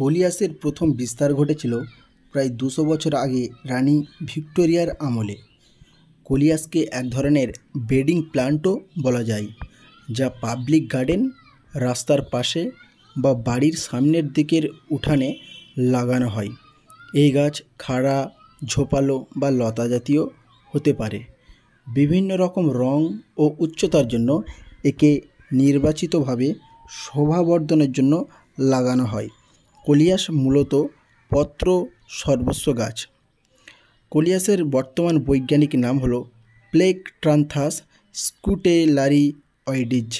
হোলিয়াসের প্রথম বিস্তার ঘটেছিল প্রায় দুশো বছর আগে রানী ভিক্টোরিয়ার আমলে কোলিয়াসকে এক ধরনের বেডিং প্ল্যান্টও বলা যায় যা পাবলিক গার্ডেন রাস্তার পাশে বা বাড়ির সামনের দিকের উঠানে লাগানো হয় এই গাছ খাড়া ঝোপালো বা লতা জাতীয় হতে পারে বিভিন্ন রকম রং ও উচ্চতার জন্য একে নির্বাচিতভাবে শোভাবর্ধনের জন্য লাগানো হয় কলিয়াস মূলত পত্র সর্বস্ব গাছ কলিয়াসের বর্তমান বৈজ্ঞানিক নাম হল স্কুটেলারি অয়েডিজ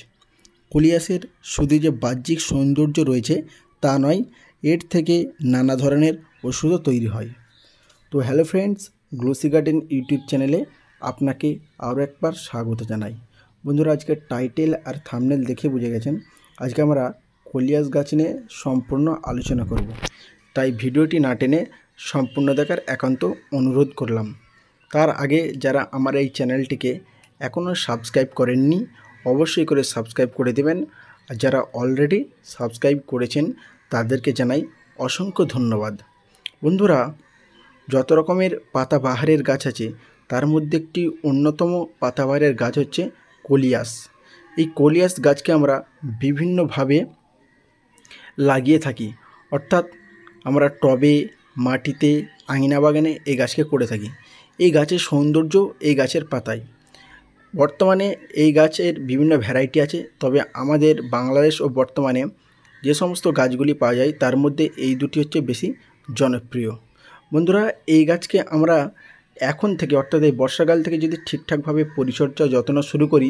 কলিয়াসের শুধু যে বাহ্যিক সৌন্দর্য রয়েছে তা নয় এর থেকে নানা ধরনের ওষুধও তৈরি হয় তো hello friends glossy garden YouTube চ্যানেলে আপনাকে আরও একবার স্বাগত জানাই বন্ধুরা আজকে টাইটেল আর থামনেল দেখে বুঝে গেছেন আজকে আমরা কলিয়াস গাছ নিয়ে সম্পূর্ণ আলোচনা করব তাই ভিডিওটি না টেনে সম্পূর্ণ দেখার একান্ত অনুরোধ করলাম তার আগে যারা আমার এই চ্যানেলটিকে এখনও সাবস্ক্রাইব করেননি অবশ্যই করে সাবস্ক্রাইব করে দেবেন আর যারা অলরেডি সাবস্ক্রাইব করেছেন তাদেরকে জানাই অসংখ্য ধন্যবাদ বন্ধুরা যত রকমের পাতাবাহারের গাছ আছে তার মধ্যে একটি অন্যতম পাতাবাহারের গাছ হচ্ছে কলিয়াস এই কলিয়াস গাছকে আমরা বিভিন্নভাবে লাগিয়ে থাকি অর্থাৎ আমরা টবে মাটিতে আঙিনা বাগানে এই গাছকে করে থাকি এই গাছের সৌন্দর্য এই গাছের পাতায় বর্তমানে এই গাছের বিভিন্ন ভ্যারাইটি আছে তবে আমাদের বাংলাদেশ ও বর্তমানে যে সমস্ত গাছগুলি পাওয়া যায় তার মধ্যে এই দুটি হচ্ছে বেশি জনপ্রিয় বন্ধুরা এই গাছকে আমরা এখন থেকে অর্থাৎ এই বর্ষাকাল থেকে যদি ঠিকঠাকভাবে পরিচর্যা যত্ন শুরু করি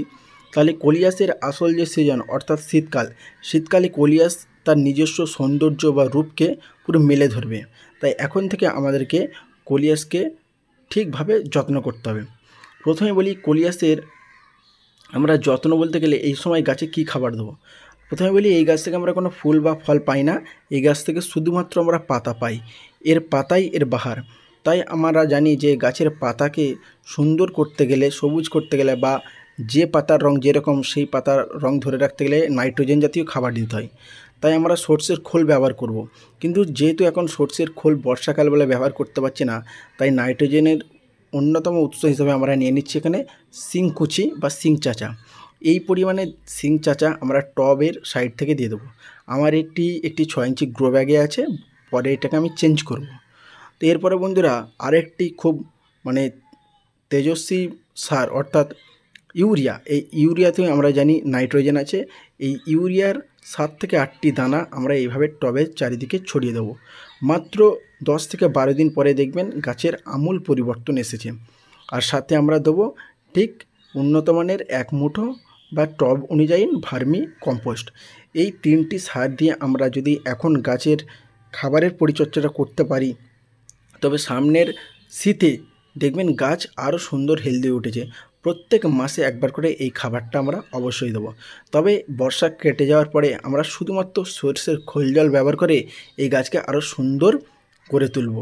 তাহলে কলিয়াসের আসল যে সিজন অর্থাৎ শীতকাল শীতকালে কলিয়াস তার নিজস্ব সৌন্দর্য বা রূপকে পুরো মেলে ধরবে তাই এখন থেকে আমাদেরকে কোলিয়াসকে ঠিকভাবে যত্ন করতে হবে প্রথমে বলি কোলিয়াসের আমরা যত্ন বলতে গেলে এই সময় গাছে কি খাবার দেবো প্রথমে বলি এই গাছ থেকে আমরা কোনো ফুল বা ফল পাই না এই গাছ থেকে শুধুমাত্র আমরা পাতা পাই এর পাতাই এর বাহার তাই আমরা জানি যে গাছের পাতাকে সুন্দর করতে গেলে সবুজ করতে গেলে বা যে পাতার রং যেরকম সেই পাতার রং ধরে রাখতে গেলে নাইট্রোজেন জাতীয় খাবার দিতে হয় তাই আমরা সর্ষের খোল ব্যবহার করব। কিন্তু যেহেতু এখন সর্ষের খোল বর্ষাকাল বলে ব্যবহার করতে পারছি না তাই নাইট্রোজেনের অন্যতম উৎস হিসাবে আমরা নিয়ে নিচ্ছি এখানে কুচি বা সিং চাচা এই পরিমাণে সিং চাচা আমরা টবের সাইড থেকে দিয়ে দেবো আমার এটি একটি ছয় ইঞ্চি গ্রো ব্যাগে আছে পরে এটাকে আমি চেঞ্জ করব। তো এরপরে বন্ধুরা আরেকটি খুব মানে তেজস্বী সার অর্থাৎ ইউরিয়া এই ইউরিয়াতে আমরা জানি নাইট্রোজেন আছে এই ইউরিয়ার সাত থেকে আটটি দানা আমরা এইভাবে টবের চারিদিকে ছড়িয়ে দেবো মাত্র দশ থেকে বারো দিন পরে দেখবেন গাছের আমূল পরিবর্তন এসেছে আর সাথে আমরা দেবো ঠিক উন্নতমানের এক মুঠো বা টব অনুযায়ী ভার্মি কম্পোস্ট এই তিনটি সার দিয়ে আমরা যদি এখন গাছের খাবারের পরিচর্যাটা করতে পারি তবে সামনের শীতে দেখবেন গাছ আরও সুন্দর হেলদি উঠেছে প্রত্যেক মাসে একবার করে এই খাবারটা আমরা অবশ্যই দেবো তবে বর্ষা কেটে যাওয়ার পরে আমরা শুধুমাত্র সর্ষের খোল জল ব্যবহার করে এই গাছকে আরও সুন্দর করে তুলব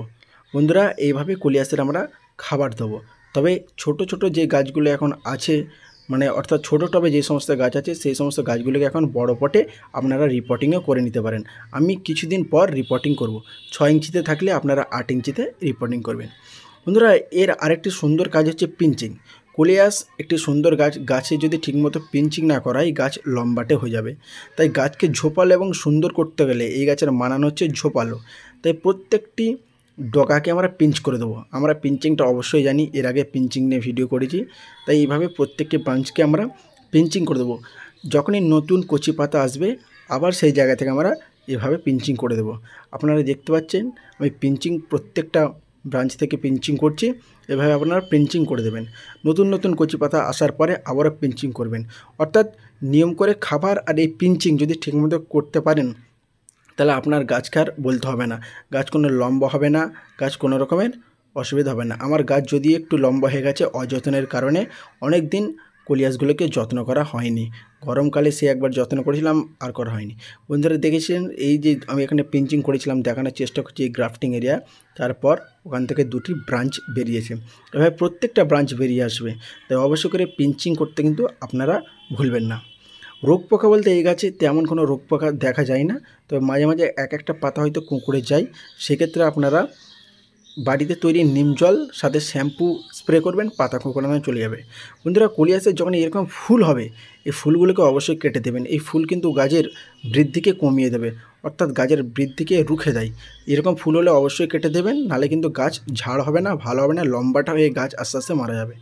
বন্ধুরা এইভাবে কলিয়াসের আমরা খাবার দেবো তবে ছোট ছোট যে গাছগুলো এখন আছে মানে অর্থাৎ ছোটো টবে যে সমস্ত গাছ আছে সেই সমস্ত গাছগুলোকে এখন বড় পটে আপনারা রিপোর্টিংও করে নিতে পারেন আমি কিছুদিন পর রিপোর্টিং করব ছয় ইঞ্চিতে থাকলে আপনারা আট ইঞ্চিতে রিপোর্টিং করবেন বন্ধুরা এর আরেকটি সুন্দর কাজ হচ্ছে পিঞ্চিং কোলিয়াস একটি সুন্দর গাছ গাছে যদি ঠিকমতো পিঞ্চিং না করা গাছ লম্বাটে হয়ে যাবে তাই গাছকে ঝোপালো এবং সুন্দর করতে গেলে এই গাছের মানান হচ্ছে ঝোপালো তাই প্রত্যেকটি ডগাকে আমরা পিঞ্চ করে দেবো আমরা পিঞ্চিংটা অবশ্যই জানি এর আগে পিঞ্চিং নিয়ে ভিডিও করেছি তাই এইভাবে প্রত্যেকটি ব্রাঞ্চকে আমরা পিঞ্চিং করে দেবো যখনই নতুন কচি পাতা আসবে আবার সেই জায়গা থেকে আমরা এভাবে পিঞ্চিং করে দেবো আপনারা দেখতে পাচ্ছেন আমি পিঞ্চিং প্রত্যেকটা ব্রাঞ্চ থেকে পিঞ্চিং করছি এভাবে আপনারা পিঞ্চিং করে দেবেন নতুন নতুন কচি পাতা আসার পরে আবারও পিঞ্চিং করবেন অর্থাৎ নিয়ম করে খাবার আর এই পিঞ্চিং যদি ঠিকমতো করতে পারেন তাহলে আপনার গাছকে আর বলতে হবে না গাছ কোনো লম্বা হবে না গাছ কোনো রকমের অসুবিধা হবে না আমার গাছ যদি একটু লম্বা হয়ে গেছে অযত্নের কারণে অনেক দিন কলিয়াসগুলোকে যত্ন করা হয়নি গরমকালে সে একবার যত্ন করেছিলাম আর করা হয়নি বন্ধুরা দেখেছিলেন এই যে আমি এখানে পিঞ্চিং করেছিলাম দেখানোর চেষ্টা করছি এই গ্রাফটিং এরিয়া তারপর ওখান থেকে দুটি ব্রাঞ্চ বেরিয়েছে এভাবে প্রত্যেকটা ব্রাঞ্চ বেরিয়ে আসবে তাই অবশ্য করে পিঞ্চিং করতে কিন্তু আপনারা ভুলবেন না রোগ পোকা বলতে এই গাছে তেমন কোনো রোগ পোকা দেখা যায় না তবে মাঝে মাঝে এক একটা পাতা হয়তো কুঁকড়ে যায় সেক্ষেত্রে আপনারা বাড়িতে তৈরি নিম জল সাথে শ্যাম্পু স্প্রে করবেন পাতা কোঁকড়ানো চলে যাবে বন্ধুরা কলিয়াসের যখন এরকম ফুল হবে এই ফুলগুলোকে অবশ্যই কেটে দেবেন এই ফুল কিন্তু গাছের বৃদ্ধিকে কমিয়ে দেবে অর্থাৎ গাছের বৃদ্ধিকে রুখে দেয় এরকম ফুল হলে অবশ্যই কেটে দেবেন নালে কিন্তু গাছ ঝাড় হবে না ভালো হবে না লম্বাটা হয়ে গাছ আস্তে আস্তে মারা যাবে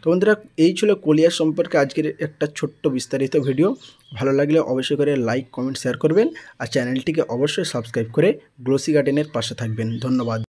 তো বন্ধুরা এই ছিল কোলিয়া সম্পর্কে আজকের একটা ছোট্ট বিস্তারিত ভিডিও ভালো লাগলে অবশ্যই করে লাইক কমেন্ট শেয়ার করবেন আর চ্যানেলটিকে অবশ্যই সাবস্ক্রাইব করে গ্লোসি গার্ডেনের পাশে থাকবেন ধন্যবাদ